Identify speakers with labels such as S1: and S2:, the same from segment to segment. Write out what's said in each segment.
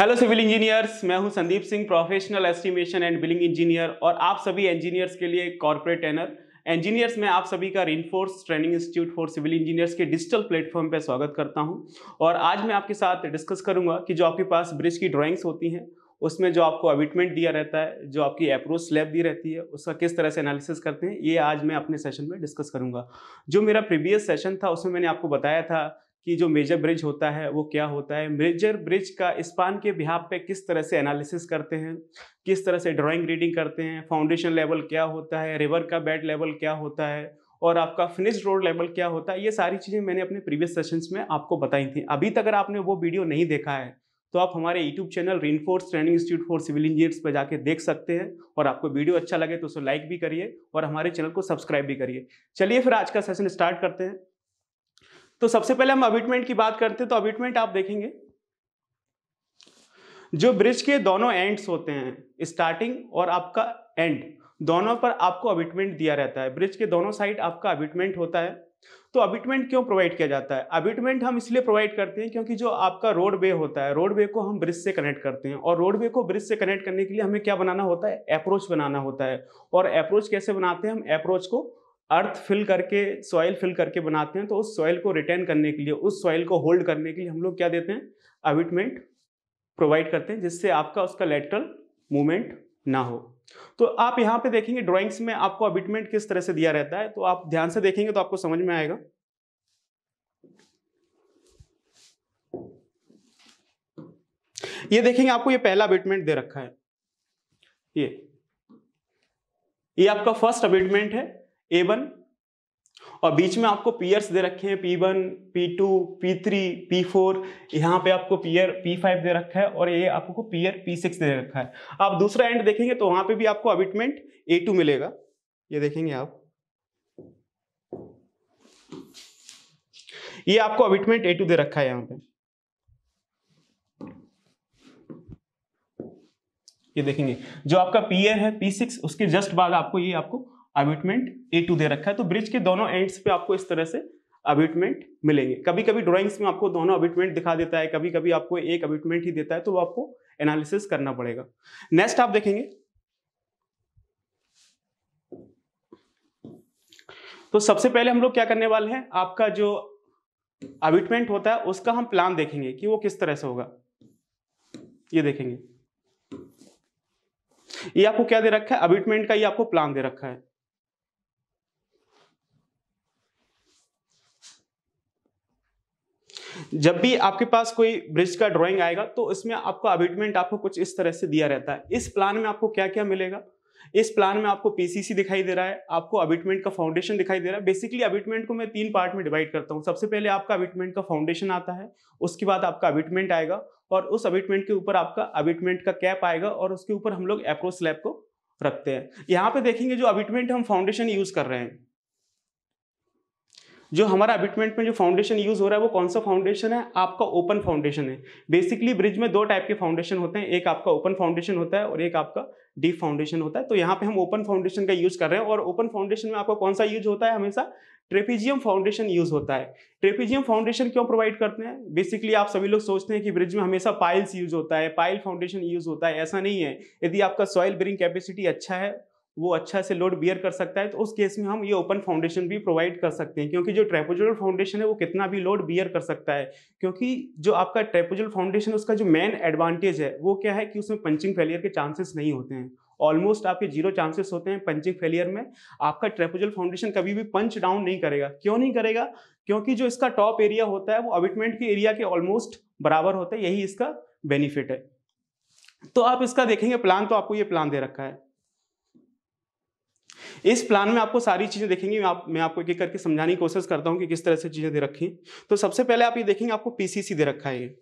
S1: hello civil engineers मैं हूं Sandeep Singh professional estimation and billing engineer और आप सभी इंजीनियर्स के लिए कॉर्पोरेट ट्रेनर इंजीनियर्स में आप सभी का reinforce training institute for civil engineers के डिजिटल प्लेटफॉर्म पर स्वागत करता हूं और आज मैं आपके साथ डिस्कस करूंगा कि जो आपके पास ब्रिज की ड्राइंग्स होती हैं उसमें जो आपको अबिटमेंट दिया रहता है जो आपकी अप्रोच स्लैब दी रहती है उसका किस तरह से एनालिसिस करते हैं ये आज मैं अपने सेशन में डिस्कस करूंगा जो मेरा प्रीवियस सेशन था उसमें मैंने आपको बताया था कि जो मेजर ब्रिज होता है वो क्या होता है मेजर ब्रिज का स्पान के बिहाब पे किस तरह से एनालिसिस करते हैं किस तरह से ड्राइंग रीडिंग करते हैं फाउंडेशन लेवल क्या होता है रिवर का बेड लेवल क्या होता है और आपका फिनिश रोड लेवल क्या होता है ये सारी चीज़ें मैंने अपने प्रीवियस सेशंस में आपको बताई थी अभी तक अगर आपने वो वीडियो नहीं देखा है तो आप हमारे YouTube channel reinforce training institute for civil engineers पर जाके देख सकते हैं और आपको वीडियो अच्छा लगे तो उसे लाइक भी करिए और हमारे चैनल को सब्सक्राइब भी करिए चलिए फिर आज का सेशन स्टार्ट करते हैं तो सबसे पहले हम अबिटमेंट की बात करते हैं तो अबिटमेंट आप देखेंगे जो ब्रिज के दोनों एंड्स होते हैं स्टार्टिंग और आपका एंड दोनों पर आपको अबिटमेंट दिया रहता है ब्रिज के दोनों साइड आपका अबिटमेंट होता है तो अबिटमेंट क्यों प्रोवाइड किया जाता है अबिटमेंट हम इसलिए प्रोवाइड करते हैं क्योंकि जो आपका रोड वे होता है रोड वे को हम ब्रिज से कनेक्ट करते हैं और रोड वे को ब्रिज से कनेक्ट करने के लिए हमें क्या बनाना होता है अप्रोच बनाना होता है और अप्रोच कैसे बनाते हैं हम अप्रोच को अर्थ फिल करके सॉइल फिल करके बनाते हैं तो उस सॉइल को रिटेन करने के लिए उस सॉइल को होल्ड करने के लिए हम लोग क्या देते हैं अविटमेंट प्रोवाइड करते हैं जिससे आपका उसका लेटरल मूवमेंट ना हो तो आप यहाँ पे देखेंगे ड्राइंग्स में आपको अबिटमेंट किस तरह से दिया रहता है तो आप ध्यान से देखेंगे तो आपको समझ में आएगा ये देखेंगे आपको ये पहला अबिटमेंट दे रखा है ये ये आपका फर्स्ट अबिटमेंट है ए वन और बीच में आपको पीयर्स दे रखे हैं P one P two P three P four यहाँ पे आपको पीयर पी फाइव दे रखा है और ये आपको पीयर पी सिक्स दे रखा है आप दूसरा एंड देखेंगे तो वहां पे भी आपको अबिटमेंट ए टू मिलेगा ये देखेंगे आप ये आपको अबिटमेंट ए टू दे रखा है यहाँ पे ये देखेंगे जो आपका पीयर है पी सिक्स उसके जस्ट बाद आपको ये आपको अबिटमेंट ए टू दे रखा है तो ब्रिज के दोनों एंड्स पे आपको इस तरह से अबिटमेंट मिलेंगे कभी कभी ड्राइंग्स में आपको दोनों अबिटमेंट दिखा देता है कभी कभी आपको एक अबिटमेंट ही देता है तो वो आपको एनालिसिस करना पड़ेगा नेक्स्ट आप देखेंगे तो सबसे पहले हम लोग क्या करने वाले हैं आपका जो अबिटमेंट होता है उसका हम प्लान देखेंगे कि वो किस तरह से होगा ये देखेंगे ये आपको क्या दे रखा है अबिटमेंट का ये आपको प्लान दे रखा है जब भी आपके पास कोई ब्रिज का ड्राइंग आएगा तो इसमें आपको अबिटमेंट आपको कुछ इस तरह से दिया रहता है इस प्लान में आपको क्या क्या मिलेगा इस प्लान में आपको पीसीसी दिखाई दे रहा है आपको अबिटमेंट का फाउंडेशन दिखाई दे रहा है बेसिकली अबिटमेंट को मैं तीन पार्ट में डिवाइड करता हूँ सबसे पहले आपका अबिटमेंट का फाउंडेशन आता है उसके बाद आपका अबिटमेंट आएगा और उस अबिटमेंट के ऊपर आपका अबिटमेंट का कैप आएगा और उसके ऊपर हम लोग एप्रो स्लैब को रखते हैं यहाँ पे देखेंगे जो अबिटमेंट हम फाउंडेशन यूज कर रहे हैं जो हमारा अबिटमेंट में जो फाउंडेशन यूज़ हो रहा है वो कौन सा फाउंडेशन है आपका ओपन फाउंडेशन है बेसिकली ब्रिज में दो टाइप के फाउंडेशन होते हैं एक आपका ओपन फाउंडेशन होता है और एक आपका डीप फाउंडेशन होता है तो यहाँ पे हम ओपन फाउंडेशन का यूज़ कर रहे हैं और ओपन फाउंडेशन में आपका कौन सा यूज होता है हमेशा ट्रेपीजियम फाउंडेशन यूज होता है ट्रेपीजियम फाउंडेशन क्यों प्रोवाइड करते हैं बेसिकली आप सभी लोग सोचते हैं कि ब्रिज में हमेशा पाइल्स यूज होता है पाइल फाउंडेशन यूज होता है ऐसा नहीं है यदि आपका सॉइल ब्रिंग कैपेसिटी अच्छा है वो अच्छा से लोड बियर कर सकता है तो उस केस में हम ये ओपन फाउंडेशन भी प्रोवाइड कर सकते हैं क्योंकि जो ट्रेपोजल फाउंडेशन है वो कितना भी लोड बियर कर सकता है क्योंकि जो आपका ट्रेपोजल फाउंडेशन उसका जो मेन एडवांटेज है वो क्या है कि उसमें पंचिंग फेलियर के चांसेस नहीं होते हैं ऑलमोस्ट आपके जीरो चांसेस होते हैं पंचिंग फेलियर में आपका ट्रेपोजल फाउंडेशन कभी भी पंच डाउन नहीं करेगा क्यों नहीं करेगा क्योंकि जो इसका टॉप एरिया होता है वो अबिटमेंट के एरिया के ऑलमोस्ट बराबर होता है यही इसका बेनिफिट है तो आप इसका देखेंगे प्लान तो आपको ये प्लान दे रखा है इस प्लान में आपको सारी चीज़ें देखेंगे आप मैं आपको एक एक करके समझाने की कोशिश करता हूँ कि किस तरह से चीज़ें दे रखी तो सबसे पहले आप ये देखेंगे आपको पीसीसी दे रखा है ये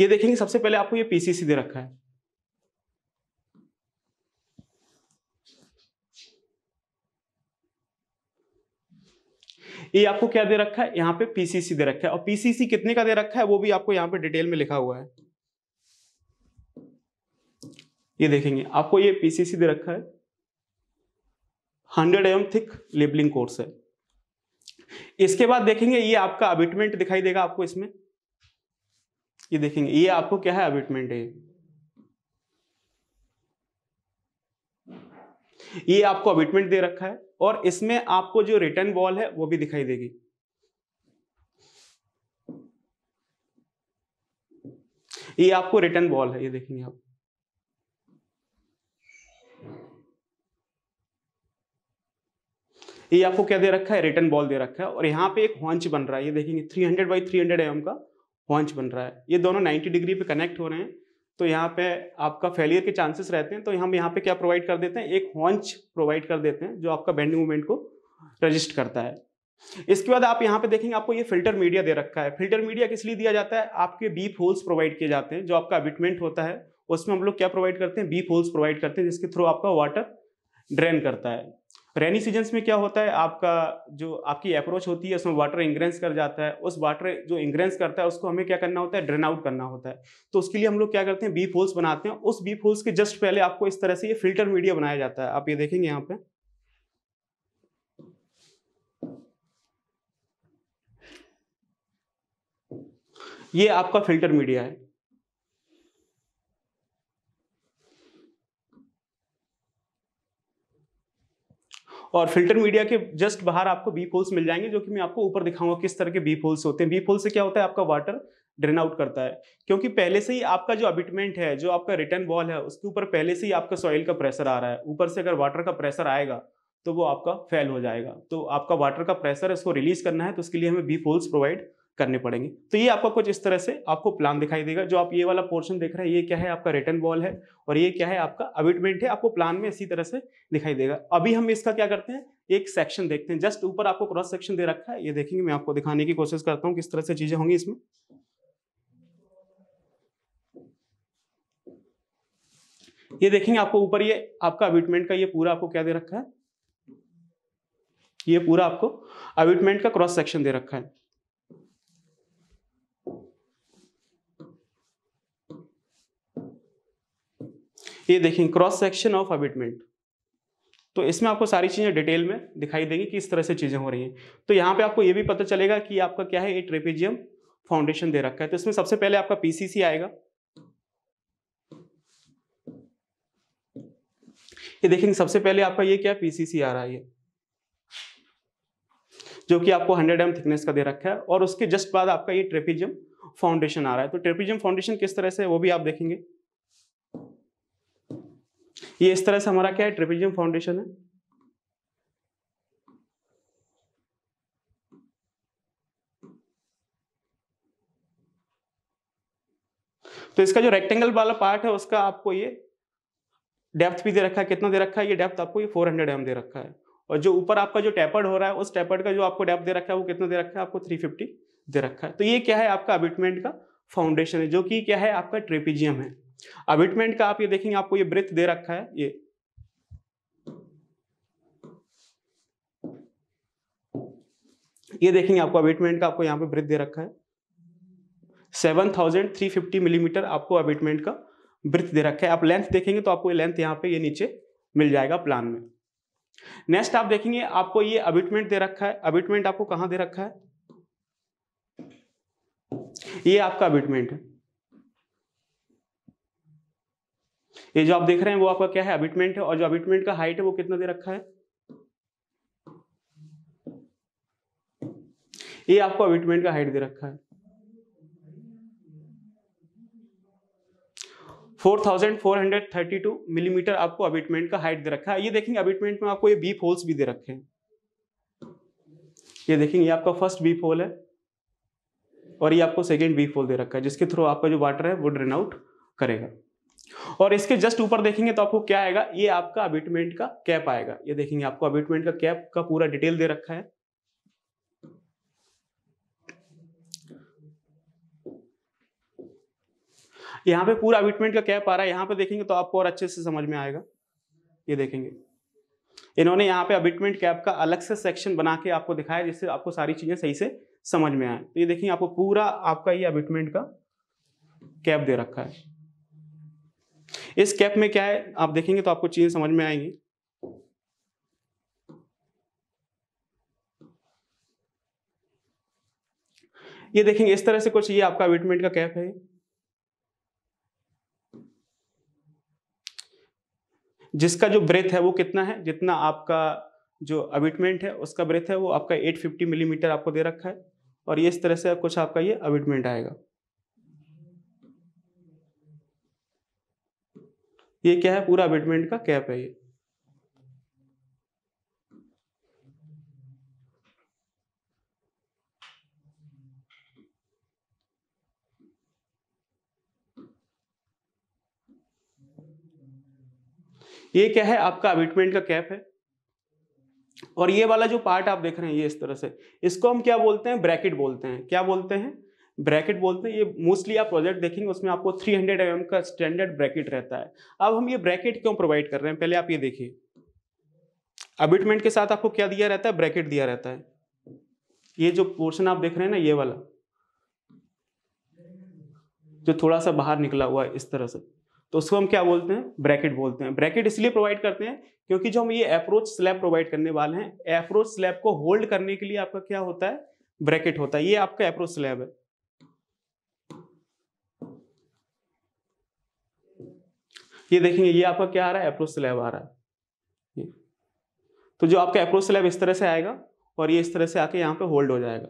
S1: ये देखेंगे सबसे पहले आपको ये पीसीसी दे रखा है ये आपको क्या दे रखा है यहाँ पे पीसीसी दे रखा है और पीसीसी कितने का दे रखा है वो भी आपको यहाँ पे डिटेल में लिखा हुआ है ये देखेंगे आपको ये पीसीसी दे रखा है hundred M thick levelling course है इसके बाद देखेंगे ये आपका अबिटमेंट दिखाई देगा आपको इसमें ये देखेंगे ये आपको क्या है अबिटमेंट है ये आपको अबिटमेंट दे रखा है और इसमें आपको जो रिटर्न वॉल है वो भी दिखाई देगी ये आपको रिटर्न वॉल है ये देखेंगे आप ये आपको क्या दे रखा है रिटर्न बॉल दे रखा है और यहाँ पे एक हॉन्च बन रहा है ये देखेंगे three hundred by three hundred M का हॉन्च बन रहा है ये दोनों नाइन्टी डिग्री पे कनेक्ट हो रहे हैं तो यहाँ पे आपका फेलियर के चांसेस रहते हैं तो हम यहाँ पे क्या प्रोवाइड कर देते हैं एक हॉन्च प्रोवाइड कर देते हैं जो आपका बैंडिंग मूवमेंट को रजिस्ट करता है इसके बाद आप यहाँ पे देखेंगे आपको ये फिल्टर मीडिया दे रखा है फिल्टर मीडिया किस लिए दिया जाता है आपके बीप होल्स प्रोवाइड किए जाते हैं जो आपका अबिटमेंट होता है उसमें हम लोग क्या प्रोवाइड करते हैं बीप होल्स प्रोवाइड करते हैं जिसके थ्रू आपका वाटर ड्रेन करता है रेनी सीजन में क्या होता है आपका जो आपकी अप्रोच होती है उसमें वाटर इंग्रेंस कर जाता है उस वाटर जो इंग्रेंस करता है उसको हमें क्या करना होता है ड्रेन आउट करना होता है तो उसके लिए हम लोग क्या करते हैं बी होल्स बनाते हैं उस बी होल्स के जस्ट पहले आपको इस तरह से ये फिल्टर मीडिया बनाया जाता है आप ये देखेंगे यहाँ पे ये आपका फिल्टर मीडिया है और फिल्टर मीडिया के जस्ट बाहर आपको बीप होल्स मिल जाएंगे जो कि मैं आपको ऊपर दिखाऊंगा किस तरह के बीप होल्स होते हैं बीप होल से क्या होता है आपका वाटर ड्रेन आउट करता है क्योंकि पहले से ही आपका जो अबिटमेंट है जो आपका रिटर्न वॉल है उसके ऊपर पहले से ही आपका सॉइल का प्रेशर आ रहा है ऊपर से अगर वाटर का प्रेशर आएगा तो वो आपका फेल हो जाएगा तो आपका वाटर का प्रेशर इसको रिलीज करना है तो उसके लिए हमें बीप होल्स प्रोवाइड करने पड़ेंगे तो ये आपका कुछ इस तरह से आपको प्लान दिखाई देगा जो आप ये वाला पोर्शन देख रहे हैं ये क्या है आपका रिटर्न बॉल है और ये क्या है आपका अबिटमेंट है आपको प्लान में इसी तरह से दिखाई देगा अभी हम इसका क्या करते हैं एक सेक्शन देखते हैं जस्ट ऊपर आपको क्रॉस सेक्शन दे रखा है ये देखेंगे मैं आपको दिखाने की कोशिश करता हूँ किस तरह से चीजें होंगी इसमें ये देखेंगे आपको ऊपर ये आपका अबिटमेंट का ये पूरा आपको क्या दे रखा है ये पूरा आपको अबिटमेंट का क्रॉस सेक्शन दे रखा है ये देखें क्रॉस सेक्शन ऑफ अबिटमेंट तो इसमें आपको सारी चीज़ें डिटेल में दिखाई देंगी कि इस तरह से चीज़ें हो रही हैं तो यहाँ पे आपको ये भी पता चलेगा कि आपका क्या है ये ट्रेपेजियम फाउंडेशन दे रखा है तो इसमें सबसे पहले आपका पीसीसी आएगा ये देखेंगे सबसे पहले आपका ये क्या पीसीसी आ रहा है ये जो कि आपको 100 एम थिकनेस का दे रखा है और उसके जस्ट बाद आपका ये ट्रेपिजम फाउंडेशन आ रहा है तो ट्रेपिजम फाउंडेशन किस तरह से वो भी आप देखेंगे ये इस तरह से हमारा क्या है ट्रिपिजियम फाउंडेशन है तो इसका जो रेक्टेंगल वाला पार्ट है उसका आपको ये डेप्थ भी दे रखा है कितना दे रखा है ये डेप्थ आपको ये 400 हंड्रेड एम दे रखा है और जो ऊपर आपका जो टैपर्ड हो रहा है उस टैपर्ड का जो आपको डेप्थ दे रखा है वो कितना दे रखा है आपको 350 दे रखा है तो ये क्या है आपका अबिटमेंट का फाउंडेशन है जो कि क्या है आपका ट्रेपिजियम है अबिटमेंट का आप ये देखेंगे आपको ये ब्रेथ दे रखा है ये ये देखेंगे आपको अबिटमेंट का आपको यहां पे ब्रेथ दे रखा है seven thousand three fifty millimetre आपको अबिटमेंट का ब्रेथ दे रखा है आप लेंथ देखेंगे तो आपको ये लेंथ यहां पे ये नीचे मिल जाएगा प्लान में नेक्स्ट आप देखेंगे आपको ये अबिटमेंट दे रखा है अबिटमेंट आपको कहां दे रखा है ये आपका अबिटमेंट है ये जो आप देख रहे हैं वो आपका क्या है अबिटमेंट है और जो अबिटमेंट का हाइट है वो कितना दे रखा है ये आपको अबिटमेंट का हाइट दे रखा है 4432 मिलीमीटर mm आपको अबिटमेंट का हाइट दे रखा है ये देखेंगे अबिटमेंट में आपको ये बीप होल्स भी दे रखे हैं ये देखेंगे ये आपका फर्स्ट बीप होल है और ये आपको सेकेंड बीप होल दे रखा है जिसके थ्रू आपका जो वाटर है वो ड्रेन आउट करेगा और इसके जस्ट ऊपर देखेंगे तो आपको क्या आएगा ये आपका अबिटमेंट का कैप आएगा ये देखेंगे आपको अबिटमेंट का कैप का पूरा डिटेल दे रखा है यहां पे पूरा अबिटमेंट का कैप आ रहा है यहां पे देखेंगे तो आपको और अच्छे से समझ में आएगा ये देखेंगे इन्होंने यहां पे अबिटमेंट कैप का अलग से सेक्शन बना के आपको दिखाया जिससे आपको सारी चीजें सही से समझ में आए तो ये देखेंगे आपको पूरा आपका ये अबिटमेंट का कैप दे रखा है इस कैप में क्या है आप देखेंगे तो आपको चीजें समझ में आएंगी ये देखेंगे इस तरह से कुछ ये आपका विटमेंट का कैप है जिसका जो ब्रेथ है वो कितना है जितना आपका जो अबिटमेंट है उसका ब्रेथ है वो आपका 850 मिलीमीटर mm आपको दे रखा है और ये इस तरह से कुछ आपका ये अबिटमेंट आएगा ये क्या है पूरा अबिटमेंट का कैप है ये ये क्या है आपका अबिटमेंट का कैप है और ये वाला जो पार्ट आप देख रहे हैं ये इस तरह से इसको हम क्या बोलते हैं ब्रैकेट बोलते हैं क्या बोलते हैं ब्रैकेट बोलते हैं ये मोस्टली आप प्रोजेक्ट देखेंगे उसमें आपको 300 हंड्रेड mm का स्टैंडर्ड ब्रैकेट रहता है अब हम ये ब्रैकेट क्यों प्रोवाइड कर रहे हैं पहले आप ये देखिए अबिटमेंट के साथ आपको क्या दिया रहता है ब्रैकेट दिया रहता है ये जो पोर्शन आप देख रहे हैं ना ये वाला जो थोड़ा सा बाहर निकला हुआ है इस तरह से तो उसको हम क्या बोलते हैं ब्रैकेट बोलते हैं ब्रैकेट इसलिए प्रोवाइड करते हैं क्योंकि जो हम ये अप्रोच स्लैब प्रोवाइड करने वाले हैं अप्रोच स्लैब को होल्ड करने के लिए आपका क्या होता है ब्रैकेट होता है ये आपका अप्रोच स्लैब है ये देखेंगे ये आपका क्या आ रहा है अप्रोच स्लैब आ रहा है ये तो जो आपका अप्रोच स्लैब इस तरह से आएगा और ये इस तरह से आके यहाँ पे होल्ड हो जाएगा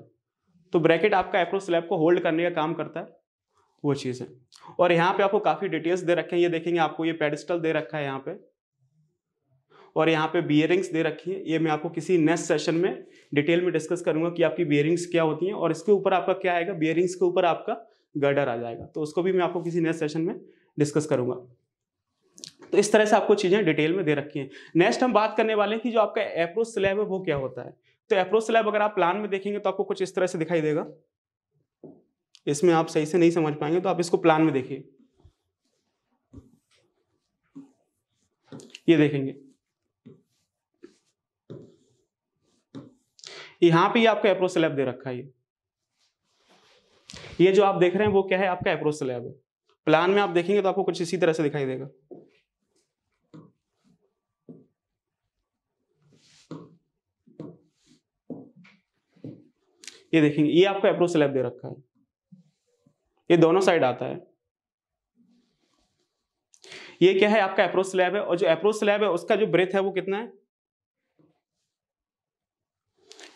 S1: तो ब्रैकेट आपका अप्रोच स्लैब को होल्ड करने का काम करता है वो चीज़ है और यहाँ पे आपको काफ़ी डिटेल्स दे रखे हैं ये देखेंगे आपको ये पेडिस्टल दे रखा है यहाँ पे और यहाँ पे बियरिंग्स दे रखी है ये मैं आपको किसी नेक्स्ट सेशन में डिटेल में डिस्कस करूंगा कि आपकी बियरिंग्स क्या होती हैं और इसके ऊपर आपका क्या आएगा बियरिंग्स के ऊपर आपका गर्डर आ जाएगा तो उसको भी मैं आपको किसी नेक्स्ट सेशन में डिस्कस करूंगा तो इस तरह से आपको चीज़ें डिटेल में दे रखी हैं नेक्स्ट हम बात करने वाले हैं कि जो आपका अप्रोच स्लैब है वो क्या होता है तो अप्रोच स्लैब अगर आप प्लान में देखेंगे तो आपको कुछ इस तरह से दिखाई देगा इसमें आप सही से नहीं समझ पाएंगे तो आप इसको प्लान में देखिए ये देखेंगे यहां पे आपका एप्रोच स्लैब दे रखा है ये ये जो आप देख रहे हैं वो क्या है आपका एप्रोच स्लैब है प्लान में आप देखेंगे तो आपको कुछ इसी तरह से दिखाई देगा ये देखेंगे ये आपको अप्रोच स्लैब दे रखा है ये दोनों साइड आता है ये क्या है आपका अप्रोच स्लैब है और जो अप्रोच स्लैब है उसका जो ब्रेथ है वो कितना है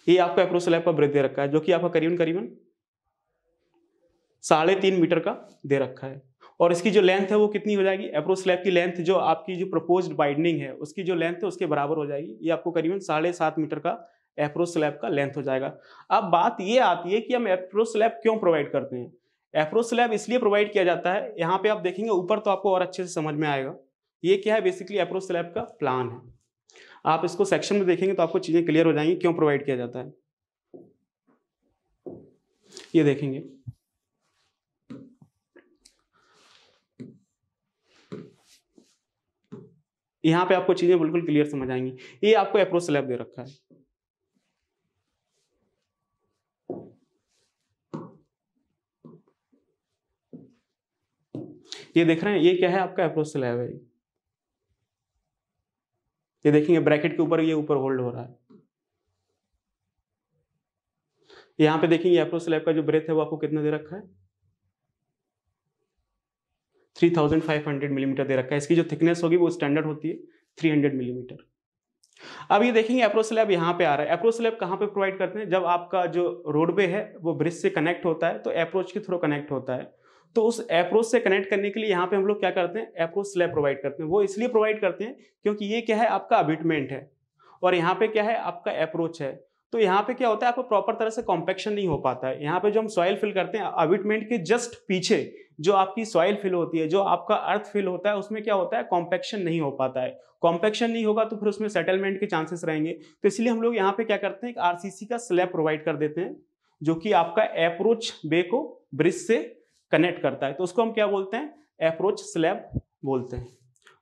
S1: ये आपको अप्रोच लैब का ब्रेथ दे रखा है जो कि आपका करीबन करीबन साढ़े तीन मीटर का दे रखा है और इसकी जो लेंथ है वो कितनी हो जाएगी अप्रोच स्लैब की लेंथ जो आपकी जो प्रपोज वाइडनिंग है उसकी जो लेंथ है उसके बराबर हो जाएगी ये आपको करीबन साढ़े सात मीटर का स्लैब का लेंथ हो जाएगा अब बात ये आती है कि हम स्लैब क्यों प्रोवाइड करते हैं एप्रोस्लैब इसलिए प्रोवाइड किया जाता है यहाँ पे आप देखेंगे ऊपर तो आपको और अच्छे से समझ में आएगा ये क्या है बेसिकली स्लैब का प्लान है आप इसको सेक्शन में देखेंगे तो आपको चीज़ें क्लियर हो जाएंगी क्यों प्रोवाइड किया जाता है ये देखेंगे यहाँ पे आपको चीज़ें बिल्कुल क्लियर समझ आएंगी ये आपको एप्रोस्लैब दे रखा है ये देख रहे हैं ये क्या है आपका अप्रोच स्लैब है ये देखेंगे ब्रैकेट के ऊपर ये ऊपर होल्ड हो रहा है यहां पे देखेंगे अप्रोच स्लैब का जो ब्रेथ है वो आपको कितना दे रखा है 3500 मिलीमीटर दे रखा है इसकी जो थिकनेस होगी वो स्टैंडर्ड होती है 300 मिलीमीटर अब ये देखेंगे अप्रोच स्लैब यहां पे आ रहा है अप्रोच स्लैब कहां पे प्रोवाइड करते हैं जब आपका जो रोडवे है वो ब्रिज से कनेक्ट होता है तो अप्रोच के थ्रू कनेक्ट होता है तो उस एप्रोच से कनेक्ट करने के लिए यहाँ पे हम लोग क्या करते हैं अप्रोच स्लैब प्रोवाइड करते हैं वो इसलिए प्रोवाइड करते हैं क्योंकि ये क्या है आपका अबिटमेंट है और यहाँ पे क्या है आपका अप्रोच है तो यहाँ पे क्या होता है आपको प्रॉपर तरह से कॉम्पेक्शन नहीं हो पाता है यहाँ पे जो हम सॉइल फिल करते हैं अबिटमेंट के जस्ट पीछे जो आपकी सॉइल फिल होती है जो आपका अर्थ फिल होता है उसमें क्या होता है कॉम्पेक्शन नहीं हो पाता है कॉम्पेक्शन नहीं होगा तो फिर उसमें सेटलमेंट के चांसेस रहेंगे तो इसलिए हम लोग यहाँ पे क्या करते हैं आर का स्लैब प्रोवाइड कर देते हैं जो कि आपका अप्रोच बे को ब्रिज से कनेक्ट करता है तो उसको हम क्या बोलते हैं अप्रोच स्लैब बोलते हैं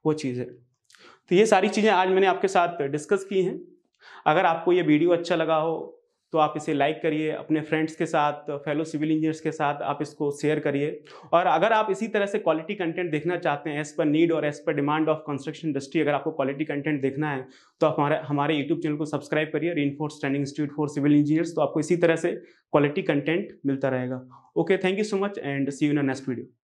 S1: वो चीज़ है तो ये सारी चीज़ें आज मैंने आपके साथ डिस्कस की हैं अगर आपको ये वीडियो अच्छा लगा हो तो आप इसे लाइक करिए अपने फ्रेंड्स के साथ फेलो सिविल इंजीनियर्स के साथ आप इसको शेयर करिए और अगर आप इसी तरह से क्वालिटी कंटेंट देखना चाहते हैं एज पर नीड और as per demand of construction industry अगर आपको क्वालिटी कंटेंट देखना है तो आप हमारे हमारे यूट्यूब चैनल को सब्सक्राइब करिए retraining institute for civil engineers तो आपको इसी तरह से क्वालिटी कंटेंट मिलता रहेगा okay thank you so much and see you in next video